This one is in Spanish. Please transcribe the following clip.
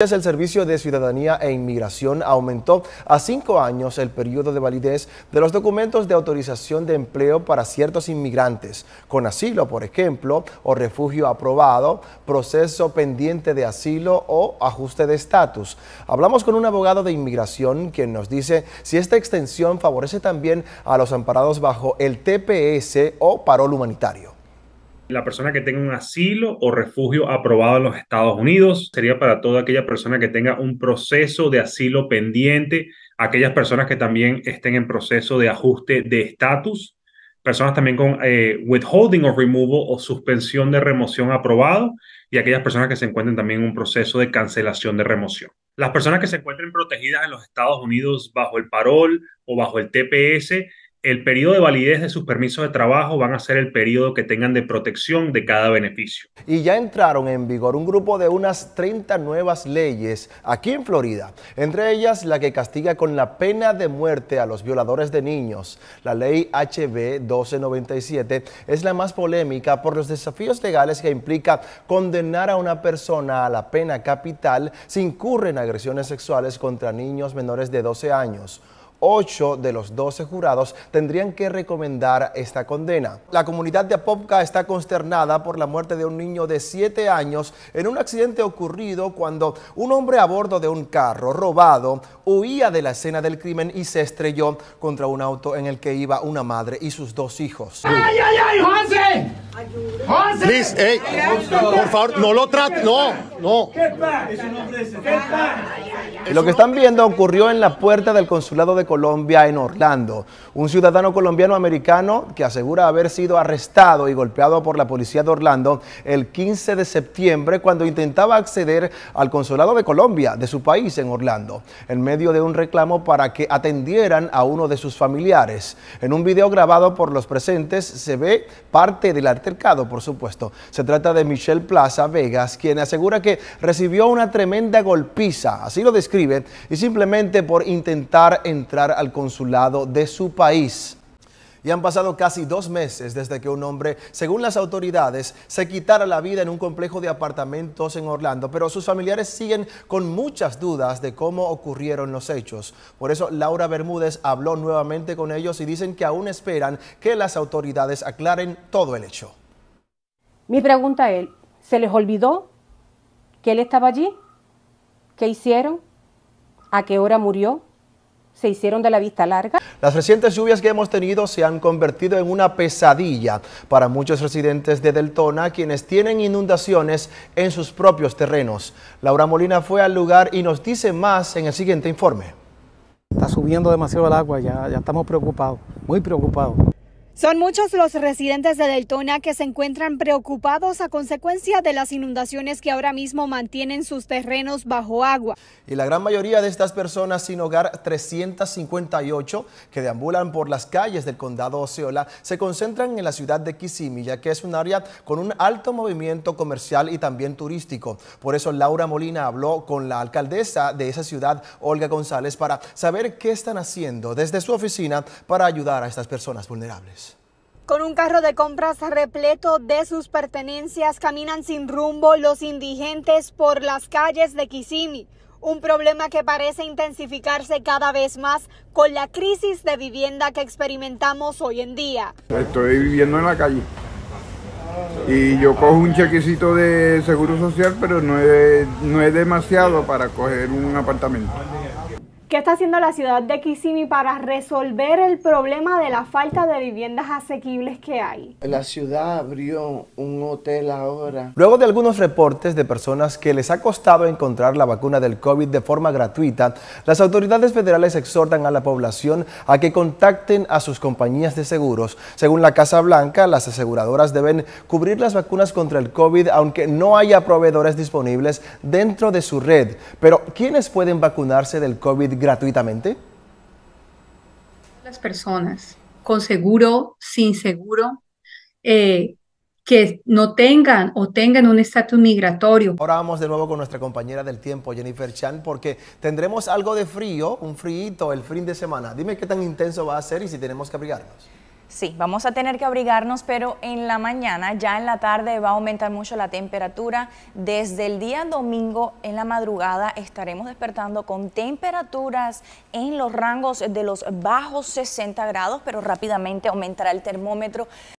El Servicio de Ciudadanía e Inmigración aumentó a cinco años el periodo de validez de los documentos de autorización de empleo para ciertos inmigrantes, con asilo, por ejemplo, o refugio aprobado, proceso pendiente de asilo o ajuste de estatus. Hablamos con un abogado de inmigración quien nos dice si esta extensión favorece también a los amparados bajo el TPS o parol humanitario la persona que tenga un asilo o refugio aprobado en los Estados Unidos, sería para toda aquella persona que tenga un proceso de asilo pendiente, aquellas personas que también estén en proceso de ajuste de estatus, personas también con eh, withholding of removal o suspensión de remoción aprobado y aquellas personas que se encuentren también en un proceso de cancelación de remoción. Las personas que se encuentren protegidas en los Estados Unidos bajo el parol o bajo el TPS el periodo de validez de sus permisos de trabajo van a ser el periodo que tengan de protección de cada beneficio. Y ya entraron en vigor un grupo de unas 30 nuevas leyes aquí en Florida, entre ellas la que castiga con la pena de muerte a los violadores de niños. La ley HB 1297 es la más polémica por los desafíos legales que implica condenar a una persona a la pena capital si incurren agresiones sexuales contra niños menores de 12 años. Ocho de los 12 jurados tendrían que recomendar esta condena. La comunidad de Apopka está consternada por la muerte de un niño de siete años en un accidente ocurrido cuando un hombre a bordo de un carro robado huía de la escena del crimen y se estrelló contra un auto en el que iba una madre y sus dos hijos. ¡Ay, ay, ay, José! José. por favor, no lo trate, no, no. ¿Qué lo que están viendo ocurrió en la puerta del Consulado de Colombia en Orlando. Un ciudadano colombiano-americano que asegura haber sido arrestado y golpeado por la policía de Orlando el 15 de septiembre cuando intentaba acceder al Consulado de Colombia de su país en Orlando, en medio de un reclamo para que atendieran a uno de sus familiares. En un video grabado por los presentes se ve parte del altercado, por supuesto. Se trata de Michelle Plaza Vegas, quien asegura que recibió una tremenda golpiza. Así lo describe y simplemente por intentar entrar al consulado de su país. Y han pasado casi dos meses desde que un hombre, según las autoridades, se quitara la vida en un complejo de apartamentos en Orlando, pero sus familiares siguen con muchas dudas de cómo ocurrieron los hechos. Por eso Laura Bermúdez habló nuevamente con ellos y dicen que aún esperan que las autoridades aclaren todo el hecho. Mi pregunta es, ¿se les olvidó que él estaba allí? ¿Qué hicieron? a qué hora murió, se hicieron de la vista larga. Las recientes lluvias que hemos tenido se han convertido en una pesadilla para muchos residentes de Deltona, quienes tienen inundaciones en sus propios terrenos. Laura Molina fue al lugar y nos dice más en el siguiente informe. Está subiendo demasiado el agua, ya, ya estamos preocupados, muy preocupados. Son muchos los residentes de Deltona que se encuentran preocupados a consecuencia de las inundaciones que ahora mismo mantienen sus terrenos bajo agua. Y la gran mayoría de estas personas sin hogar, 358, que deambulan por las calles del condado Oceola, se concentran en la ciudad de Kissimmee, ya que es un área con un alto movimiento comercial y también turístico. Por eso Laura Molina habló con la alcaldesa de esa ciudad, Olga González, para saber qué están haciendo desde su oficina para ayudar a estas personas vulnerables. Con un carro de compras repleto de sus pertenencias, caminan sin rumbo los indigentes por las calles de Kissimmee. Un problema que parece intensificarse cada vez más con la crisis de vivienda que experimentamos hoy en día. Estoy viviendo en la calle y yo cojo un chequecito de seguro social, pero no es, no es demasiado para coger un apartamento. ¿Qué está haciendo la ciudad de Kissimmee para resolver el problema de la falta de viviendas asequibles que hay? La ciudad abrió un hotel ahora. Luego de algunos reportes de personas que les ha costado encontrar la vacuna del COVID de forma gratuita, las autoridades federales exhortan a la población a que contacten a sus compañías de seguros. Según la Casa Blanca, las aseguradoras deben cubrir las vacunas contra el COVID aunque no haya proveedores disponibles dentro de su red. Pero, ¿quiénes pueden vacunarse del COVID gratuitamente? Las personas, con seguro, sin seguro, eh, que no tengan o tengan un estatus migratorio. Ahora vamos de nuevo con nuestra compañera del tiempo, Jennifer Chan, porque tendremos algo de frío, un frío el fin de semana. Dime qué tan intenso va a ser y si tenemos que abrigarnos. Sí, vamos a tener que abrigarnos, pero en la mañana, ya en la tarde va a aumentar mucho la temperatura. Desde el día domingo en la madrugada estaremos despertando con temperaturas en los rangos de los bajos 60 grados, pero rápidamente aumentará el termómetro.